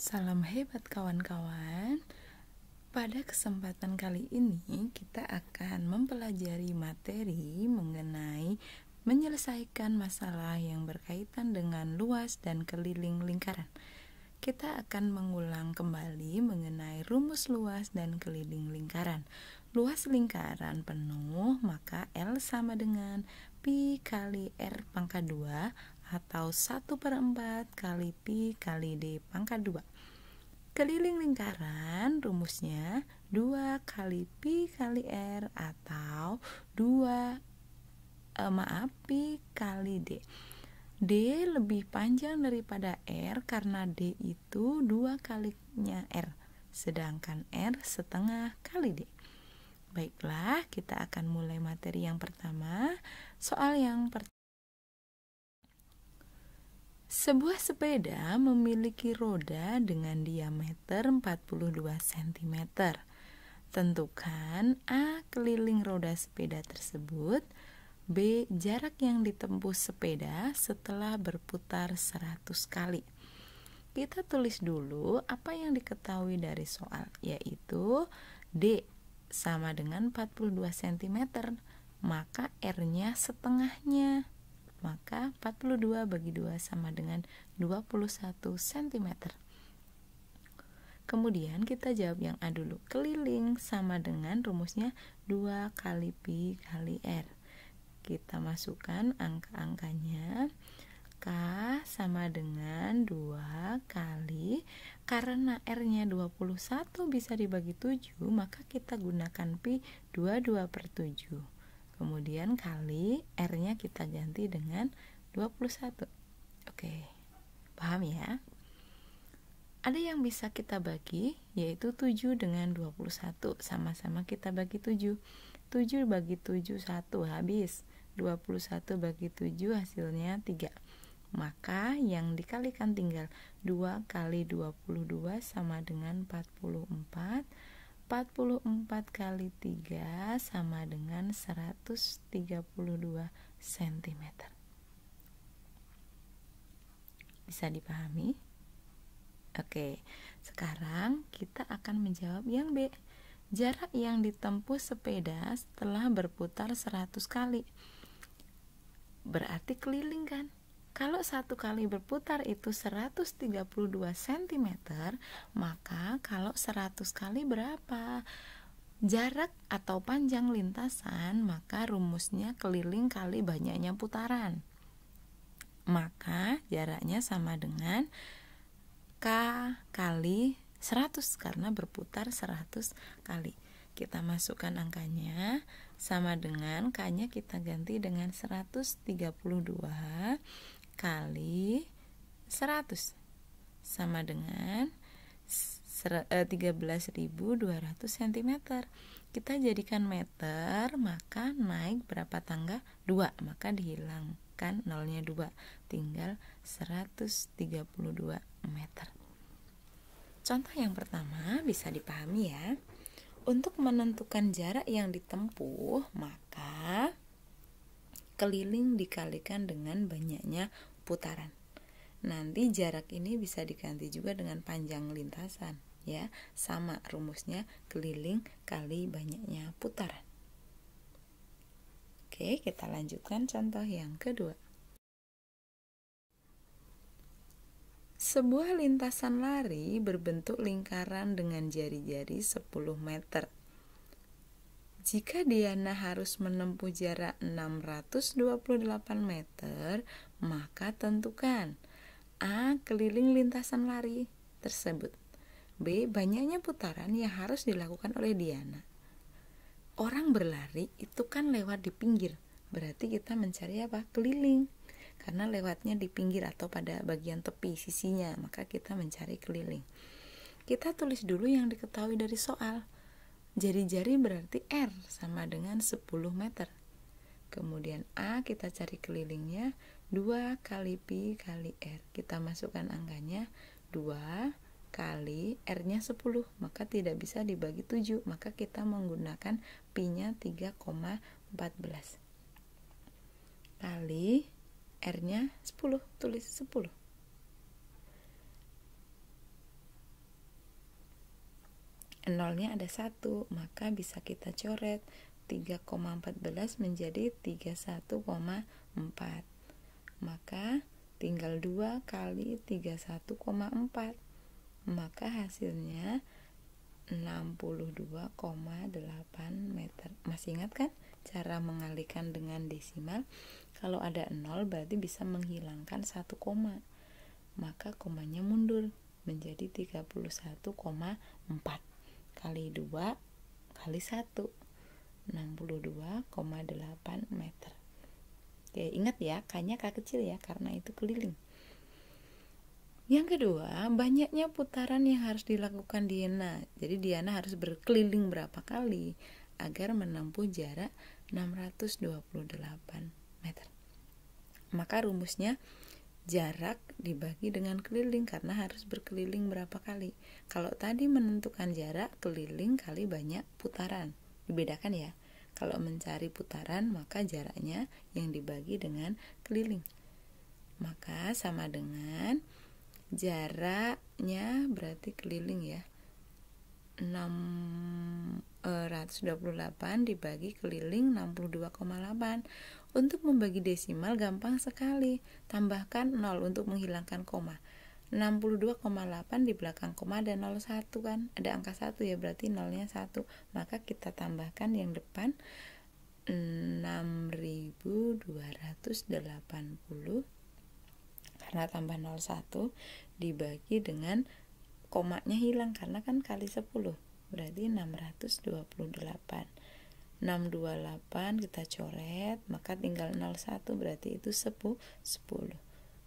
Salam hebat kawan-kawan. Pada kesempatan kali ini kita akan mempelajari materi mengenai menyelesaikan masalah yang berkaitan dengan luas dan keliling lingkaran. Kita akan mengulang kembali mengenai rumus luas dan keliling lingkaran. Luas lingkaran penuh maka L sama dengan pi kali R pangkat 2 atau 1 per 4 kali pi kali d pangkat 2 keliling lingkaran rumusnya 2 kali pi kali r atau 2 eh, maaf pi kali d D lebih panjang daripada R karena D itu dua kalinya R sedangkan R setengah kali D Baiklah, kita akan mulai materi yang pertama Soal yang pertama sebuah sepeda memiliki roda dengan diameter 42 cm. Tentukan A keliling roda sepeda tersebut, B jarak yang ditempuh sepeda setelah berputar 100 kali. Kita tulis dulu apa yang diketahui dari soal, yaitu D sama dengan 42 cm, maka R-nya setengahnya maka 42 bagi 2 sama dengan 21 cm. Kemudian kita jawab yang A dulu. Keliling sama dengan rumusnya 2 kali Pi kali R. Kita masukkan angka-angkanya. K sama dengan 2 kali karena R-nya 21 bisa dibagi 7 maka kita gunakan Pi 22 per 7 kemudian kali R-nya kita ganti dengan 21 oke paham ya ada yang bisa kita bagi yaitu 7 dengan 21 sama-sama kita bagi 7 7 bagi 7 1 habis 21 bagi 7 hasilnya 3 maka yang dikalikan tinggal 2 kali 22 sama dengan 44 44 kali 3 sama dengan 132 cm bisa dipahami? Oke, sekarang kita akan menjawab yang B jarak yang ditempuh sepeda setelah berputar 100 kali berarti keliling kan kalau satu kali berputar itu 132 cm, maka kalau 100 kali berapa? Jarak atau panjang lintasan, maka rumusnya keliling kali banyaknya putaran. Maka jaraknya sama dengan K kali 100 karena berputar 100 kali. Kita masukkan angkanya sama dengan K-nya kita ganti dengan 132 kali 100 sama dengan 13.200 cm. Eh, Kita jadikan meter, maka naik berapa tangga? 2, maka dihilangkan nolnya 2, tinggal 132 meter. Contoh yang pertama bisa dipahami ya. Untuk menentukan jarak yang ditempuh, maka keliling dikalikan dengan banyaknya putaran. Nanti jarak ini bisa diganti juga dengan panjang lintasan, ya. Sama rumusnya keliling kali banyaknya putaran. Oke, kita lanjutkan contoh yang kedua. Sebuah lintasan lari berbentuk lingkaran dengan jari-jari 10 meter jika Diana harus menempuh jarak 628 meter, maka tentukan A. Keliling lintasan lari tersebut B. Banyaknya putaran yang harus dilakukan oleh Diana Orang berlari itu kan lewat di pinggir Berarti kita mencari apa? Keliling Karena lewatnya di pinggir atau pada bagian tepi sisinya Maka kita mencari keliling Kita tulis dulu yang diketahui dari soal Jari-jari berarti R sama dengan 10 meter. Kemudian A kita cari kelilingnya 2 kali Pi kali R. Kita masukkan angkanya 2 kali R-nya 10. Maka tidak bisa dibagi 7. Maka kita menggunakan Pi-nya 3,14. Kali R-nya 10. Tulis 10. nolnya ada satu maka bisa kita coret 3,14 menjadi 31,4 maka tinggal 2 kali 31,4 maka hasilnya 62,8 meter masih ingat kan cara mengalihkan dengan desimal kalau ada 0 berarti bisa menghilangkan 1 koma maka komanya mundur menjadi 31,4 kali 2 kali 1 62,8 meter Oke, ingat ya, kanya K kecil ya, karena itu keliling. Yang kedua, banyaknya putaran yang harus dilakukan Diana. Jadi Diana harus berkeliling berapa kali agar menempuh jarak 628 meter. Maka rumusnya jarak dibagi dengan keliling karena harus berkeliling berapa kali. Kalau tadi menentukan jarak, keliling kali banyak putaran. Dibedakan ya. Kalau mencari putaran, maka jaraknya yang dibagi dengan keliling. Maka sama dengan jaraknya berarti keliling ya. 628 eh, dibagi keliling 62,8 untuk membagi desimal gampang sekali. Tambahkan 0 untuk menghilangkan koma. 62,8 di belakang koma ada 01 kan. Ada angka 1 ya berarti 0-nya 1. Maka kita tambahkan yang depan 6280 karena tambah 01 dibagi dengan komanya hilang karena kan kali 10 berarti 628 628 kita coret maka tinggal 01 berarti itu 10 10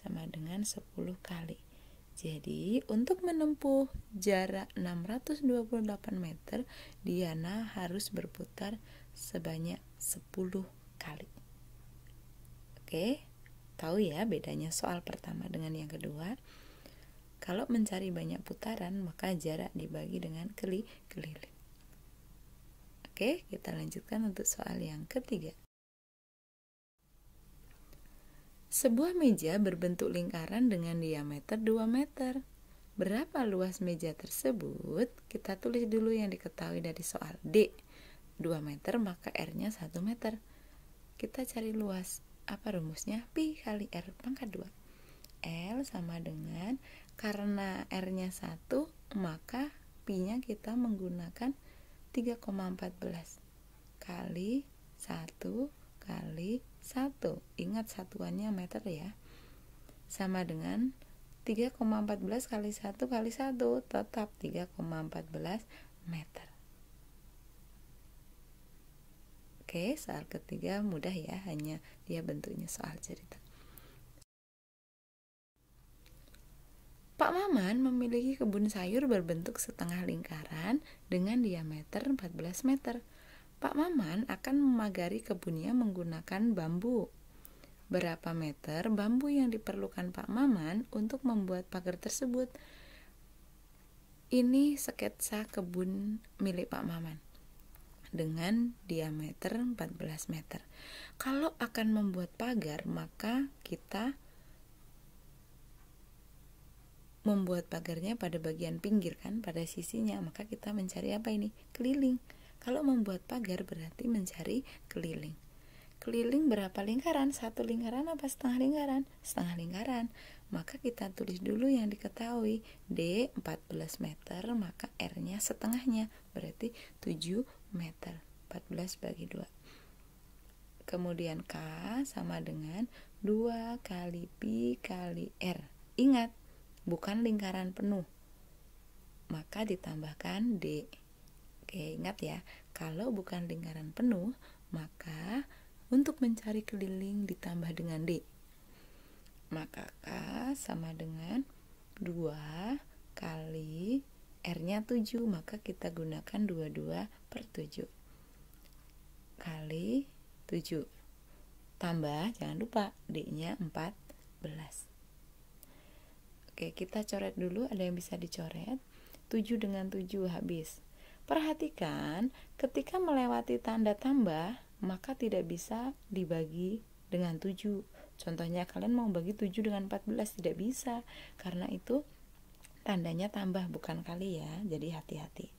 sama dengan 10 kali jadi untuk menempuh jarak 628 meter Diana harus berputar sebanyak 10 kali Oke tahu ya bedanya soal pertama dengan yang kedua kalau mencari banyak putaran maka jarak dibagi dengan keli keliling Oke, kita lanjutkan untuk soal yang ketiga. Sebuah meja berbentuk lingkaran dengan diameter 2 meter. Berapa luas meja tersebut? Kita tulis dulu yang diketahui dari soal D. 2 meter maka R-nya 1 meter. Kita cari luas. Apa rumusnya? Pi kali R pangkat 2. L sama dengan karena R-nya 1 maka Pi-nya kita menggunakan 3,14 kali 1 kali 1 ingat satuannya meter ya sama dengan 3,14 kali 1 kali 1 tetap 3,14 meter Oke, soal ketiga mudah ya, hanya dia bentuknya soal cerita. Pak Maman memiliki kebun sayur berbentuk setengah lingkaran dengan diameter 14 meter. Pak Maman akan memagari kebunnya menggunakan bambu. Berapa meter bambu yang diperlukan Pak Maman untuk membuat pagar tersebut? Ini sketsa kebun milik Pak Maman dengan diameter 14 meter. Kalau akan membuat pagar, maka kita membuat pagarnya pada bagian pinggir kan pada sisinya maka kita mencari apa ini keliling kalau membuat pagar berarti mencari keliling keliling berapa lingkaran satu lingkaran apa setengah lingkaran setengah lingkaran maka kita tulis dulu yang diketahui D 14 meter maka R nya setengahnya berarti 7 meter 14 bagi 2 kemudian K sama dengan 2 kali Pi kali R ingat bukan lingkaran penuh maka ditambahkan D oke ingat ya kalau bukan lingkaran penuh maka untuk mencari keliling ditambah dengan D maka K sama dengan 2 kali R-nya 7 maka kita gunakan 22 per 7 kali 7 tambah jangan lupa D-nya 14 Oke, kita coret dulu ada yang bisa dicoret. 7 dengan 7 habis. Perhatikan, ketika melewati tanda tambah, maka tidak bisa dibagi dengan 7. Contohnya kalian mau bagi 7 dengan 14 tidak bisa karena itu tandanya tambah bukan kali ya. Jadi hati-hati.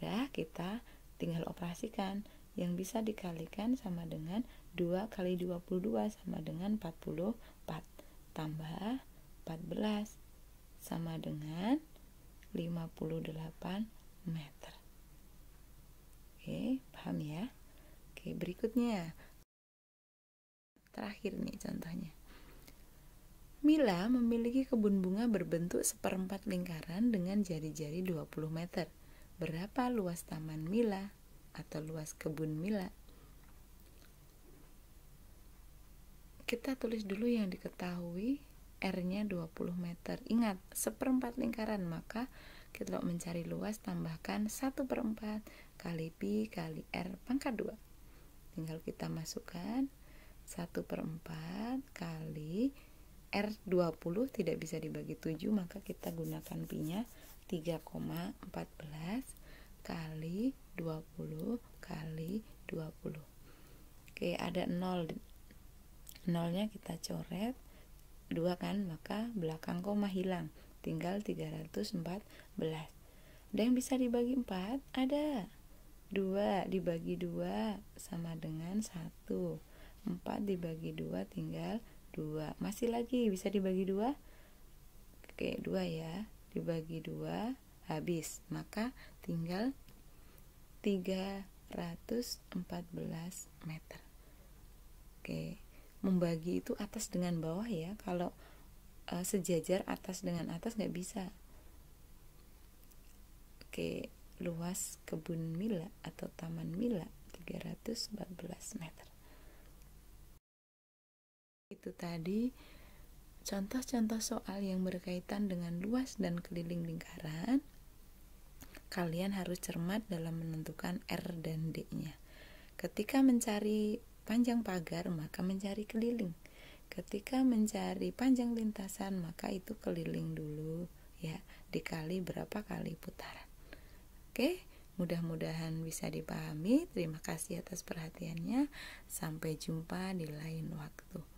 Udah, kita tinggal operasikan yang bisa dikalikan sama dengan 2 kali 22 sama dengan 44 tambah 14 sama dengan 58 meter. Oke, paham ya? Oke, berikutnya. Terakhir nih contohnya. Mila memiliki kebun bunga berbentuk seperempat lingkaran dengan jari-jari 20 meter. Berapa luas taman Mila atau luas kebun Mila? Kita tulis dulu yang diketahui R-nya 20 meter. Ingat, seperempat lingkaran, maka kita mencari luas tambahkan 1 per 4 kali Pi kali R pangkat 2. Tinggal kita masukkan 1 per 4 kali R 20 tidak bisa dibagi 7 maka kita gunakan Pi-nya 3,14 kali 20 kali 20 Oke ada 0 0-nya kita coret 2 kan maka belakang koma hilang tinggal 314 ada yang bisa dibagi 4 ada 2 dibagi 2 sama dengan 1 4 dibagi 2 tinggal 2 masih lagi bisa dibagi 2 oke 2 ya dibagi 2 habis maka tinggal 314 meter oke okay membagi itu atas dengan bawah ya kalau uh, sejajar atas dengan atas nggak bisa oke luas kebun mila atau taman mila 314 meter itu tadi contoh-contoh soal yang berkaitan dengan luas dan keliling lingkaran kalian harus cermat dalam menentukan R dan D-nya. Ketika mencari panjang pagar maka mencari keliling ketika mencari panjang lintasan maka itu keliling dulu ya dikali berapa kali putaran oke mudah-mudahan bisa dipahami terima kasih atas perhatiannya sampai jumpa di lain waktu